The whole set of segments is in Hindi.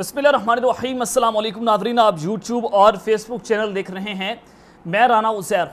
बसमिलीम नादरीन आप यूट्यूब और फेसबुक चैनल देख रहे हैं मैं राना उजैर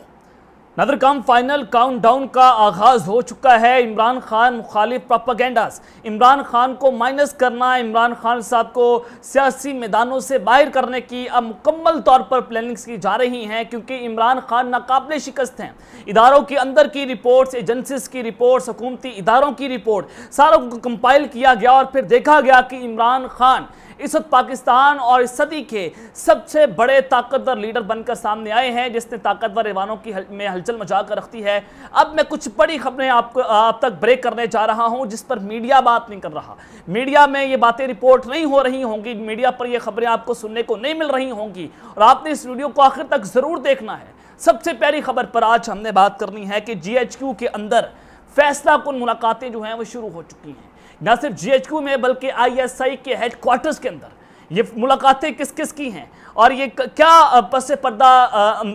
नदर कम फाइनल काउंटडाउन का आगाज़ हो चुका है इमरान खान मुखालिफ प्रोपागेंडास इमरान खान को माइनस करना इमरान खान साहब को सियासी मैदानों से बाहर करने की अब मुकम्मल तौर पर प्लानिंग्स की जा रही हैं क्योंकि इमरान खान नाकबले शिकस्त हैं इदारों के अंदर की रिपोर्ट्स एजेंसीज की रिपोर्ट्स हुकूमती इदारों की रिपोर्ट सारों को कंपाइल किया गया और फिर देखा गया कि इमरान खान इस वक्त पाकिस्तान और इस सदी के सबसे बड़े ताकतवर लीडर बनकर सामने आए हैं जिसने ताकतवर ईवानों की हल, में हलचल मचा कर रखती है अब मैं कुछ बड़ी खबरें आपको आप तक ब्रेक करने जा रहा हूं जिस पर मीडिया बात नहीं कर रहा मीडिया में ये बातें रिपोर्ट नहीं हो रही होंगी मीडिया पर यह खबरें आपको सुनने को नहीं मिल रही होंगी और आपने इस वीडियो को आखिर तक ज़रूर देखना है सबसे पहली खबर पर आज हमने बात करनी है कि जीएचक्यू के अंदर फैसला कुल मुलाकातें जो हैं वो शुरू हो चुकी हैं ना सिर्फ जीएचक्यू में बल्कि आईएसआई के हेडक्वार्टर्स के अंदर ये मुलाकातें किस किस की हैं और ये क्या पस पर्दा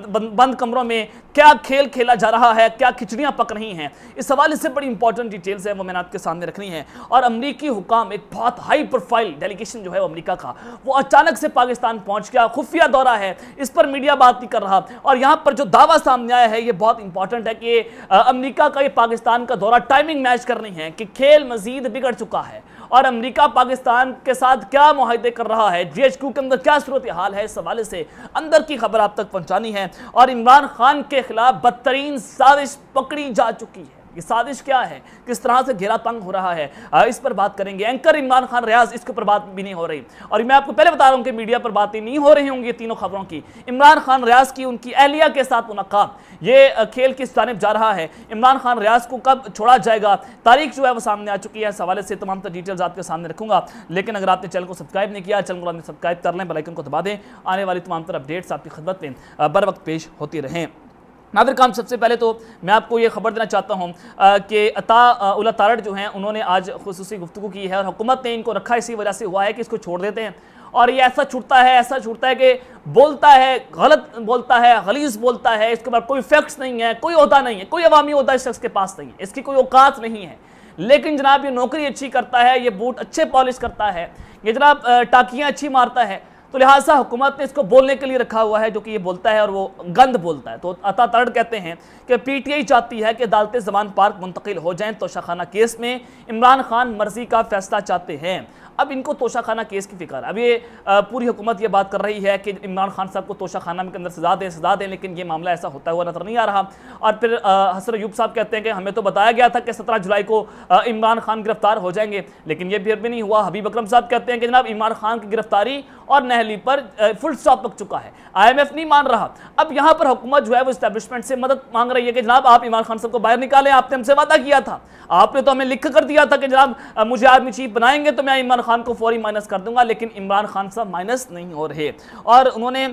बंद कमरों में क्या खेल खेला जा रहा है क्या खिचड़ियाँ पक रही हैं इस हवाले से बड़ी इंपॉर्टेंट डिटेल्स हैं वो मैंने आपके सामने रखनी है और अमरीकी हुकाम एक बहुत हाई प्रोफाइल डेलीगेशन जो है वो अमरीका का वो अचानक से पाकिस्तान पहुँच गया खुफिया दौरा है इस पर मीडिया बात नहीं कर रहा और यहाँ पर जो दावा सामने आया है ये बहुत इंपॉर्टेंट है कि अमरीका का ये पाकिस्तान का दौरा टाइमिंग मैच कर रही है कि खेल मजीद बिगड़ चुका है और अमरीका पाकिस्तान के साथ क्या माहे कर रहा है जी एच क्यू के अंदर क्या सूरत हाल है इस हवाले से अंदर की खबर आप तक पहुँचानी है और इमरान खान के खिलाफ बदतरीन साजिश पकड़ी जा चुकी है ये साजिश क्या है किस तरह से घेरा तंग हो रहा है इस पर बात करेंगे एंकर इमरान खान रियाज इसके ऊपर बात भी नहीं हो रही और मैं आपको पहले बता रहा हूं कि मीडिया पर बातें नहीं हो रही होंगी तीनों खबरों की इमरान खान रियाज की उनकी एहलिया के साथ मुलाकात ये खेल किस जानब जा रहा है इमरान खान रियाज को कब छोड़ा जाएगा तारीख जो है वो सामने आ चुकी है सवाले से तमाम डिटेल्स आपके सामने रखूंगा लेकिन अगर आपने चैनल को सब्सक्राइब नहीं किया चैनल को आपने सब्सक्राइब कर लें बलाइकन को दबा दें आने वाली तमाम अपडेट्स आपकी खदमत में बर वक्त पेश होती रहें नादर काम सबसे पहले तो मैं आपको ये खबर देना चाहता हूँ कि अता उला तारड़ जो हैं उन्होंने आज खसूस गुफ्तु की है और हुकूमत ने इनको रखा इसी वजह से हुआ है कि इसको छोड़ देते हैं और ये ऐसा छूटता है ऐसा छूटता है कि बोलता है गलत बोलता है गलीस बोलता है इसके बाद कोई फैक्ट्स नहीं है कोई अहदा नहीं है कोई अवामी अहदा इस शख्स के पास नहीं है इसकी कोई औकात नहीं है लेकिन जनाब ये नौकरी अच्छी करता है ये बूट अच्छे पॉलिश करता है ये जनाब टाकियाँ अच्छी मारता है तो लिहाजा हुकूमत ने इसको बोलने के लिए रखा हुआ है जो कि ये बोलता है और वो गंद बोलता है तो अता तड़ कहते हैं कि पीटीआई चाहती है कि अदालत जबान पार्क मुंतकिल हो जाएं तो शाखाना केस में इमरान खान मर्जी का फैसला चाहते हैं अब इनको तोशाखाना केस की फिक्र अब ये पूरी हुकूमत ये बात कर रही है कि इमरान खान साहब को तोशाखाना के अंदर सजा दें सजा दें लेकिन ये मामला ऐसा होता हुआ नजर नहीं आ रहा और फिर हसर यूब साहब कहते हैं कि हमें तो बताया गया था कि सत्रह जुलाई को इमरान खान गिरफ्तार हो जाएंगे लेकिन ये फिर भी नहीं हुआ हबीब अक्रम साहब कहते हैं कि जनाब इमरान खान की गिरफ्तारी और नहली पर फुल स्टॉप लग चुका है आईएमएफ नहीं मान रहा अब यहाँ पर हुकूमत जो है वो इस्टेब्लिशमेंट से मदद मांग रही है कि जनाब आप इमरान खान साहब को बाहर निकालें आपने हमसे वादा किया था आपने तो हमें लिख कर दिया था कि जनाब मुझे आर्मी चीफ बनाएंगे तो मैं इमरान खान को फौरी माइनस कर दूंगा लेकिन इमरान खान साहब माइनस नहीं हो रहे और उन्होंने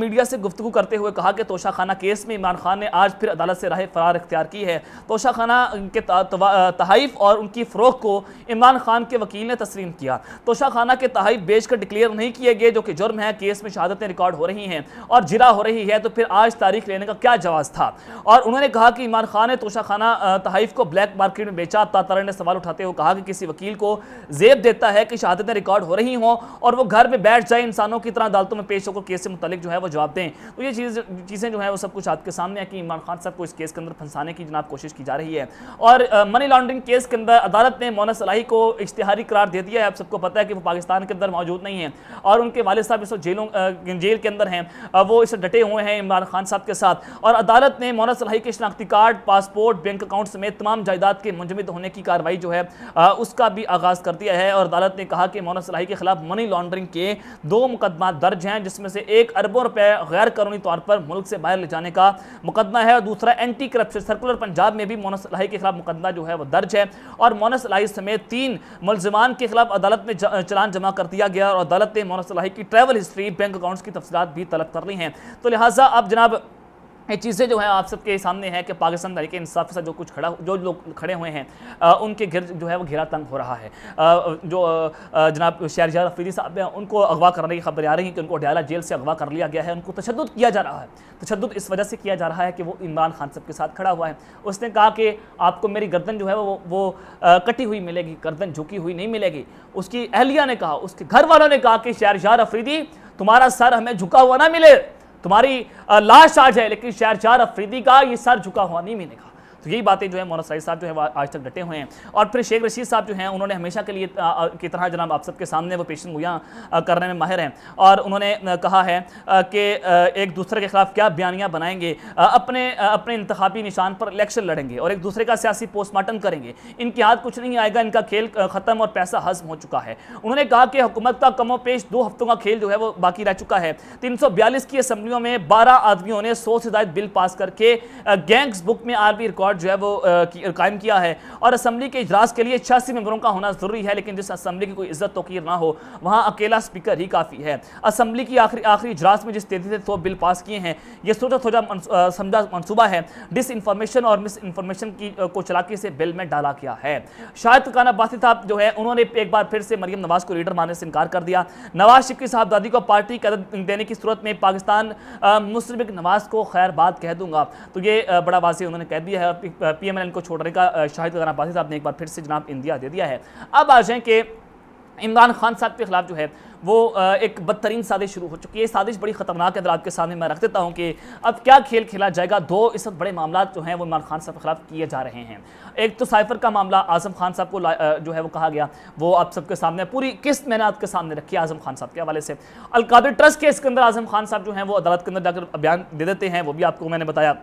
मीडिया से गुफ्तु करते हुए कहा कि तोशाखाना केस में इमरान खान ने आज फिर अदालत से राह फरार इख्तियार की है तोशाखाना के तहफ़ और उनकी फ़रोख को इमरान खान के वकील ने तस्लीम किया तोशाखाना के तहफ़ कर डिक्लेयर नहीं किए गए जो कि जुर्म है केस में शहादतें रिकॉर्ड हो रही हैं और जिरा हो रही है तो फिर आज तारीख लेने का क्या जवाब था और उन्होंने कहा कि इमरान खान ने तोशाखाना तहफ़ को ब्लैक मार्केट में बेचा तातारा ने सवाल उठाते हुए कहा कि किसी वकील को जेब देता है कि शहादतें रिकॉर्ड हो रही हों और वो घर पर बैठ जाए इंसानों की तरह अदालतों में पेश होकर केस से मुतल जो है वो जवाब दें तो ये चीज़ चीज़ें जो है वो सब कुछ आपके सामने है कि इमरान खान साहब को इस केस के अंदर फंसाने की जनाब कोशिश की जा रही है और मनी लॉन्ड्रिंग केस के अंदर अदालत ने मोना सलाही को इश्तिहारी करार दे दिया है आप सबको पता है कि वो पाकिस्तान के अंदर मौजूद नहीं है और उनके वाले साहब इस जेलों जेल के अंदर हैं वो इसे डटे हुए हैं इमरान खान साहब के साथ और अदालत ने मोना सलाही के शनाख्ती कार्ड पासपोर्ट बैंक अकाउंट समेत तमाम जायदाद के मुंजमद होने की कार्रवाई जो है उसका भी आगाज़ कर दिया है और अदालत ने ने कहा कि मोहम्मद सलाही के खिलाफ मनी लॉन्ड्रिंग के दो मुकदमा दर्ज हैं जिसमें से एक अरबों रुपए गैर कानूनी तौर पर मुल्क से बाहर ले जाने का मुकदमा है और दूसरा एंटी करप्शन सर्कुलर पंजाब में भी मोहम्मद सलाही के खिलाफ मुकदमा जो है वह दर्ज है और मोहम्मद सलाही समेत तीन मुलजमान के खिलाफ अदालत में चलान जमा कर दिया गया और अदालत ने मोहम्मद सलाही की ट्रैवल हिस्ट्री बैंक अकाउंट्स की तफसलत भी तलब कर ली हैं तो लिहाजा अब जनाब ये चीज़ें जो है आप सबके सामने हैं कि पाकिस्तान तरीके इंसाफ के साथ जो कुछ खड़ा जो लोग खड़े हुए हैं आ, उनके घिर जो है वो घेरा तंग हो रहा है आ, जो जनाब शहरजा रफीदी साहब हैं उनको अगवा करने की खबरें आ रही हैं कि उनको डयाला जेल से अगवा कर लिया गया है उनको तशद किया जा रहा है तशद इस वजह से किया जा रहा है कि वो इमरान खान साहब के साथ खड़ा हुआ है उसने कहा कि आपको मेरी गर्दन जो है वो वो कटी हुई मिलेगी गर्दन झुकी हुई नहीं मिलेगी उसकी अहलिया ने कहा उसके घर वालों ने कहा कि शहरजा अफरीदी तुम्हारा सर हमें झुका हुआ ना मिले तुम्हारी लाश आ जाए लेकिन शहर चार अफरीदी का ये सर झुका हुआ नहीं मिलेगा तो यही बातें जो है मोहन सईद साहब जो है आज तक डटे हुए हैं और फिर शेख रशीद साहब जो हैं उन्होंने हमेशा के लिए की तरह जनाब आप सबके सामने वो पेशन मुहैया करने में माहिर हैं और उन्होंने कहा है कि एक दूसरे के खिलाफ क्या बयानियाँ बनाएंगे अपने अपने इंतबी निशान पर इलेक्शन लड़ेंगे और एक दूसरे का सियासी पोस्टमार्टम करेंगे इनके हाथ कुछ नहीं आएगा इनका खेल ख़त्म और पैसा हजम हो चुका है उन्होंने कहा कि हुकूमत का कमो पेश दो हफ्तों का खेल जो है वो बाकी रह चुका है तीन की असम्बलियों में बारह आदमियों ने से ज्यादा बिल पास करके गैंग्स बुक में आरबी रिकॉर्ड रिकॉर्ड जो है वो कायम किया है और असम्बली के इजलास के लिए छियासी मेम्बरों का होना ज़रूरी है लेकिन जिस असम्बली की कोई इज्जत तोकीर ना हो वहाँ अकेला स्पीकर ही काफ़ी है असम्बली की आखिरी आखिरी इजलास में जिस तेज़ी से सौ तो बिल पास किए हैं ये सोचा सोचा समझा मनसूबा है डिस इन्फॉर्मेशन और मिस इन्फॉर्मेशन की को चलाकी से बिल में डाला गया है शायद काना बासी साहब जो है उन्होंने एक बार फिर से मरियम नवाज को लीडर मानने से इनकार कर दिया नवाज शिफ की साहबदादी को पार्टी कदर देने की सूरत में पाकिस्तान मुस्लिम नवाज को खैर बात कह दूंगा तो ये बड़ा वाजी उन्होंने कह दिया है और पीएमएलएन को छोड़ने का शाहिद राना पासी साहब ने एक बार फिर से जनाब इंदिया दे दिया है अब आ जाए कि इमरान खान साहब के खिलाफ जो है वो एक बदतरीन साजिश शुरू हो चुकी है साजिश बड़ी खतरनाक है आपके सामने मैं रख देता हूँ कि अब क्या खेल खेला जाएगा दो इस वक्त बड़े मामला जो हैं वो इमरान खान साहब के खिलाफ किए जा रहे हैं एक तो साइफर का मामला आजम खान साहब को जो है वो कहा गया वो आप सबके सामने पूरी किस्त मैंने आपके सामने रखी आजम खान साहब के हवाले से अलकादर ट्रस्ट केस के अंदर आजम खान साहब जो है वो अदालत के अंदर जाकर बयान दे देते हैं वो भी आपको मैंने बताया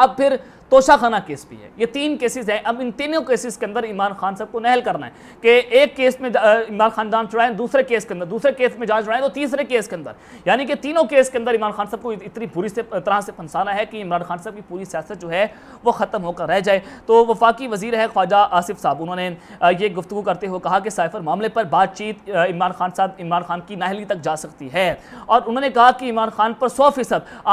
अब फिर तोशाखाना केस भी है ये तीन केसेस हैं अब इन तीनों केसेस के अंदर इमरान खान साहब को नहल करना है कि एक केस में इमरान खान जान चुराए दूसरे केस के अंदर दूसरे केस में जान चुराए तो तीसरे केस के अंदर यानी कि तीनों केस के अंदर इमरान खान साहब को इतनी बुरी से तरह से फंसाना है कि इमरान खान साहब की पूरी सियासत जो है वो ख़त्म होकर रह जाए तो वफाकी वजीर है ख्वाजा आसिफ साहब उन्होंने ये गुफ्तु करते हुए कहा कि साइफर मामले पर बातचीत इमरान खान साहब इमरान खान की नाहली तक जा सकती है और उन्होंने कहा कि इमरान खान पर सौ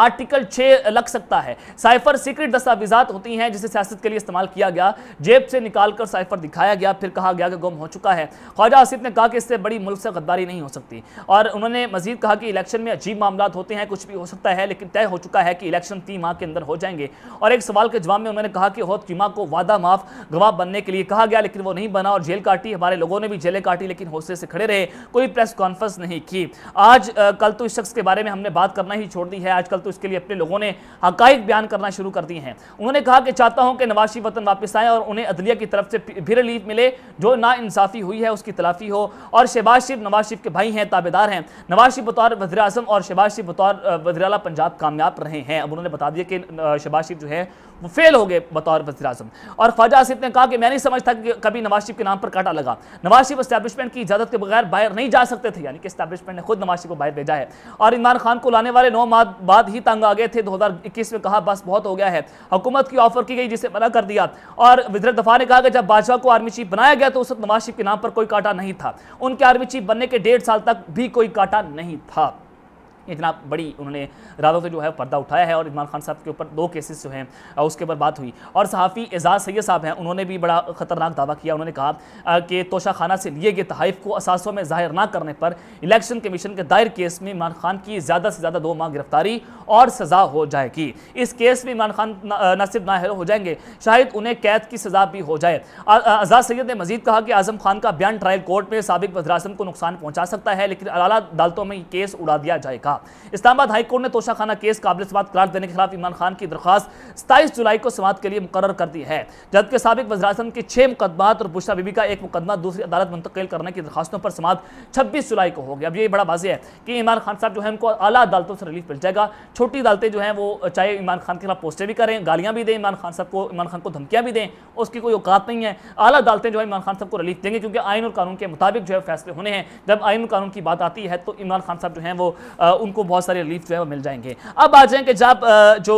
आर्टिकल छः लग सकता है साइफर सीक्रेट दस्तावेजा अद्वियात होती हैं जिसे सियासत के लिए इस्तेमाल किया गया जेब से निकाल कर साइफर दिखाया गया फिर कहा गया कि गुम हो चुका है ख्वाजा आसिफ ने कहा कि इससे बड़ी मुल्क से गद्दारी नहीं हो सकती और उन्होंने मजीद कहा कि इलेक्शन में अजीब मामला होते हैं कुछ भी हो सकता है लेकिन तय हो चुका है कि इलेक्शन तीन माह के अंदर हो जाएंगे और एक सवाल के जवाब में उन्होंने कहा कि होत कीमा को वादा माफ गवाह बनने के लिए कहा गया लेकिन वो नहीं बना और जेल काटी हमारे लोगों ने भी जेलें काटी लेकिन हौसले से खड़े रहे कोई प्रेस कॉन्फ्रेंस नहीं की आज कल तो इस शख्स के बारे में हमने बात करना ही छोड़ दी है आजकल तो इसके लिए अपने लोगों ने हकाइक बयान करना शुरू कर दिए हैं उन्होंने उन्होंने कहा कि चाहता हूं कि नवाशी वतन वापस आए और उन्हें अदलिया की तरफ से भी रिलीफ मिले जो नाानसाफ़ी हुई है उसकी तलाफी हो और शहबाज शरीफ नवाज शरीफ के भाई हैं ताबेदार हैं नवाज शरीफ बतौर वजर अजम और शहबाज शरीफ बतौर वजर अला पंजाब कामयाब रहे हैं अब उन्होंने बता दिया कि शहबाज शरीफ जो है वो फेल हो गए बतौर वजर अजम और ख्वाजा आसिफ ने कहा कि मैं नहीं समझता कि कभी नवाज शरीफ के नाम पर काटा लगा नवाज शरीफ इस्टैब्लिशमेंट की इजाज़त के बगैर बाहर नहीं जा सकते थे यानी कि इस्टैब्लिशमेंट ने खुद नवाज शरीफ को बाहर भेजा है और इमरान खान को लाने वाले नौ माह बाद ही तंग आ गए थे दो में कहा बस बहुत हो गया है हुकूमत हुकूमत की ऑफर की गई जिसे मना कर दिया और विजरत दफा ने कहा कि जब बाजवा को आर्मी चीफ बनाया गया तो उस नवाज शरीफ के नाम पर कोई काटा नहीं था उनके आर्मी चीफ बनने के डेढ़ साल तक भी कोई काटा नहीं था इतना बड़ी उन्होंने रातों से जो है पर्दा उठाया है और इमरान खान साहब के ऊपर दो केसेस जो हैं उसके ऊपर बात हुई और सहाफ़ी एजाज सैद साहब हैं उन्होंने भी बड़ा ख़तरनाक दावा किया उन्होंने कहा कि तोशा खाना से लिए गए तहफ़ को असासों में ज़ाहिर ना करने पर इलेक्शन कमीशन के दायर केस में इमरान खान की ज़्यादा से ज़्यादा दो माह गिरफ्तारी और सज़ा हो जाएगी इस केस में इमरान खान न सिर्फ नाहल हो जाएंगे शायद उन्हें कैद की सज़ा भी हो जाए आज़ाद सैद ने मजीद कहा कि आज़म खान का बयान ट्रायल कोर्ट में सबक वजरासम को नुकसान पहुँचा सकता है लेकिन अला अदालतों में केस उड़ा दिया जाएगा था इस्लामाबाद हाईकोर्ट ने तोशाखाना केस काबिल समात करार देने के खिलाफ इमरान खान की दरखास्त सताईस जुलाई को समाप्त के लिए मुकर कर दी है जबकि सबक वजरासम के छह मुकदमा और बुशा बीबी का एक मुकदमा दूसरी अदालत मुंतकिल करने की दरखास्तों पर समाप्त छब्बीस जुलाई को हो गया अब ये बड़ा बाजी है कि इमरान खान साहब जो है उनको अला अदालतों से रिलीफ मिल जाएगा छोटी अदालतें जो है वो चाहे इमरान खान के खिलाफ पोस्टें भी करें गालियां भी दें इमरान खान साहब को इमरान खान को धमकियां भी दें उसकी कोई औकात नहीं है अला अदालतें जो है इमरान खान साहब को रिलीफ देंगे क्योंकि आइन और कानून के मुताबिक जो है फैसले होने हैं जब आइन कानून की बात आती है तो इमरान खान साहब जो है वो उनको बहुत सारे रिलीफ जो है वो मिल जाएंगे अब आ जाएंगे जब जो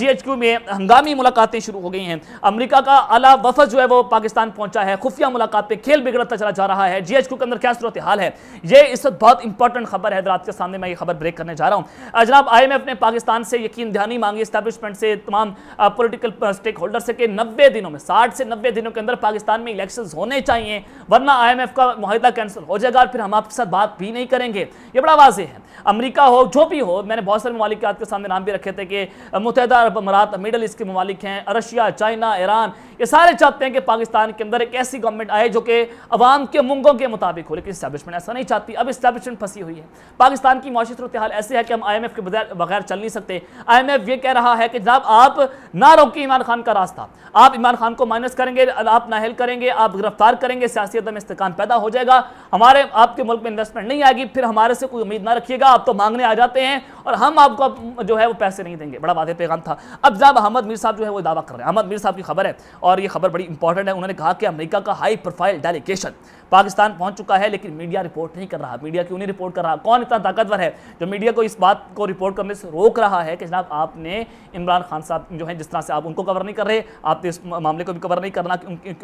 जीएचक्यू में हंगामी मुलाकातें शुरू हो गई हैं अमेरिका का अला वफद जो है वो पाकिस्तान पहुंचा है खुफिया मुलाकात पे खेल बिगड़ता चला जा रहा है जीएचक्यू के अंदर क्या सूरत हाल है ये इस वक्त बहुत इंपॉर्टेंट खबर है रात के सामने मैं ये खबर ब्रेक करने जा रहा हूँ जनाब आई ने पाकिस्तान से यकीन ध्यानी मांगी स्टैब्लिशमेंट से तमाम पोलिटिकल स्टेक होल्डर से कि नब्बे दिनों में साठ से नब्बे दिनों के अंदर पाकिस्तान में इलेक्शन होने चाहिए वरना आई का माहिदा कैंसिल हो जाएगा और फिर हम आपके साथ बात भी नहीं करेंगे ये बड़ा वाजे है अमरीका अमेरिका हो जो भी हो मैंने बहुत सारे ममालिक के सामने नाम भी रखे थे कि मुतहदा अरब अमारात मिडल ईस्ट के ममालिक हैं रशिया चाइना ईरान ये सारे चाहते हैं कि पाकिस्तान के अंदर एक ऐसी गवर्नमेंट आए जो कि अवाम के मुंगों के मुताबिक हो लेकिन इस्टेबलिशमेंट ऐसा नहीं चाहती अब इस्टेबलिशमेंट फंसी हुई है पाकिस्तान की माशी सूरत हाल ऐसी है कि हम आई एम एफ के बगैर चल नहीं सकते आई एम एफ ये कह रहा है कि जनाब आप ना रोके इमरान खान का रास्ता आप इमरान खान को माइनस करेंगे आप नाहल करेंगे आप गिरफ्तार करेंगे सियासी अदम इस्तेकाम पैदा हो जाएगा हमारे आपके मुल्क में इन्वेस्टमेंट नहीं आएगी फिर हमारे से कोई उम्मीद ना रखिएगा आप तो मांगने आ जाते हैं और हम आपको जो है वो पैसे नहीं देंगे बड़ा वादे पैगाम था अब जब अहमद मीर साहब जो है वो दावा कर रहे हैं अहमद मीर साहब की खबर है और ये खबर बड़ी इंपॉर्टेंट है उन्होंने कहा कि अमेरिका का हाई प्रोफाइल डेलीगेशन पाकिस्तान पहुंच चुका है लेकिन मीडिया रिपोर्ट नहीं कर रहा मीडिया क्यों नहीं रिपोर्ट कर रहा कौन इतना ताकतवर है जो मीडिया को इस बात को रिपोर्ट करने से रोक रहा है कि जनाब आपने इमरान खान साहब जो है जिस तरह से आप उनको कवर नहीं कर रहे आपने इस मामले को भी कवर नहीं करना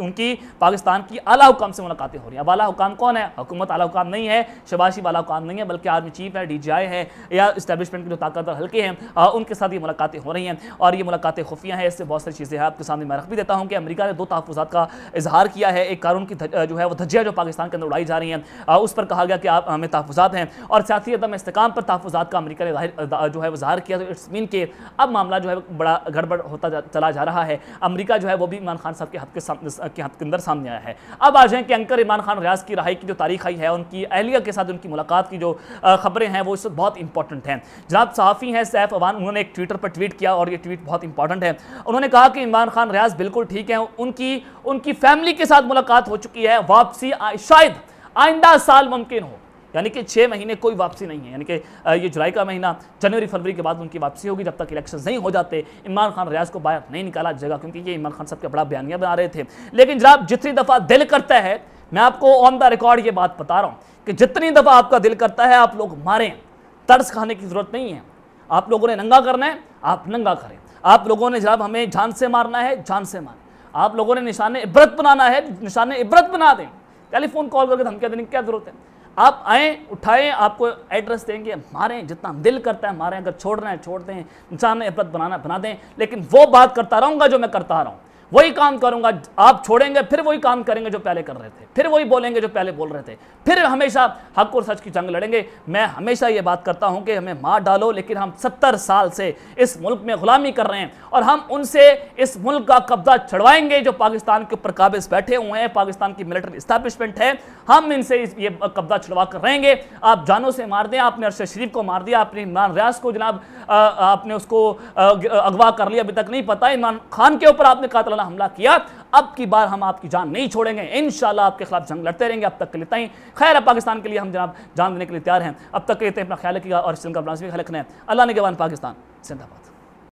उनकी पाकिस्तान की आला हुकाम से मुलाकातें हो रही हैं अब आला हुकाम कौन है हुकूमत आला हुकाम नहीं है शबाशी वाला हुकाम नहीं है बल्कि आर्मी चीफ है डी है या इस्टेब्लिशमेंट के जो ताकतवर हल्के हैं उनके साथ ये मुलाकातें हो रही हैं और ये मुलाकातें खुफिया हैं इससे बहुत सारी चीज़ें हैं आपके सामने मैं रख भी देता हूँ कि अमरीका ने दो तहफात का इजहार किया है एक कानून की जो है वो धज्जिया जो पाकिस्तान के अंदर उड़ाई जा रही हैं उस पर कहा गया कि आप हमें तहफात हैं और सियासी अदम इसकाम पर तहफात का अमरीका ने जो है वजहार किया तो इट्स मीन के अब मामला जो है बड़ा गड़बड़ होता चला जा रहा है अमरीका जो है वो भी इमरान खान साहब के हद के, के हद के अंदर सामने आया है अब आ जाएँ कि अंकर इमरान खान रियाज की रहाई की जो तारीख आई है उनकी अहलिया के साथ उनकी मुलाकात की जो खबरें हैं वो इस वक्त बहुत इंपॉर्टेंट हैं जनाब सहाफ़ी हैं सैफ अवान उन्होंने एक ट्विटर पर ट्वीट किया और ये ट्वीट बहुत इंपॉर्टेंट है उन्होंने कहा कि इमरान खान रियाज बिल्कुल ठीक है उनकी उनकी फैमिली के साथ मुलाकात हो चुकी है वापसी शायद आइंदा साल मुमकिन हो यानी कि छः महीने कोई वापसी नहीं है यानी कि ये जुलाई का महीना जनवरी फरवरी के बाद उनकी वापसी होगी जब तक इलेक्शन नहीं हो जाते इमरान खान रियाज को बाहर नहीं निकाला जाएगा क्योंकि ये इमरान खान सबके बड़ा बयानिया बना रहे थे लेकिन जनाब जितनी दफ़ा दिल करता है मैं आपको ऑन द रिकॉर्ड ये बात बता रहा हूँ कि जितनी दफ़ा आपका दिल करता है आप लोग मारें तर्स खाने की ज़रूरत नहीं है आप लोगों ने नंगा करना है आप नंगा करें आप लोगों ने जनाब हमें जान से मारना है जान से मारें आप लोगों ने निशान इबरत बनाना है निशान इबरत बना दें टेलीफोन कॉल करके धमकियाँ देने की क्या जरूरत है आप आएँ उठाएं आपको एड्रेस देंगे मारें जितना दिल करता है मारें अगर छोड़ रहे हैं छोड़ते हैं इंसान ने इफरत बनाना बना दें लेकिन वो बात करता रहूँगा जो मैं करता रहा हूँ वही काम करूंगा आप छोड़ेंगे फिर वही काम करेंगे जो पहले कर रहे थे फिर वही बोलेंगे जो पहले बोल रहे थे फिर हमेशा हक और सच की जंग लड़ेंगे मैं हमेशा ये बात करता हूं कि हमें मार डालो लेकिन हम सत्तर साल से इस मुल्क में गुलामी कर रहे हैं और हम उनसे इस मुल्क का कब्जा छड़वाएंगे जो पाकिस्तान के ऊपर काबिज बैठे हुए हैं पाकिस्तान की मिलिट्री इस्टेब्लिशमेंट है हम इनसे ये कब्जा छुड़वा कर रहेंगे आप जानों से मार दें आपने अरशद शरीफ को मार दिया आपने इमरान रियाज को जनाब आपने उसको अगवा कर लिया अभी तक नहीं पता इमरान खान के ऊपर आपने कहा वाला हमला किया अब की बार हम आपकी जान नहीं छोड़ेंगे इन आपके खिलाफ जंग लड़ते रहेंगे अब तक के लिए खैर अब पाकिस्तान के लिए हम जनाब जान देने के लिए तैयार हैं अब तक के लिए अपना ख्याल रखिएगा और श्रीलंका अपना ख्याल रखना है अल्लाह ने गवान पाकिस्तान जिंदाबाद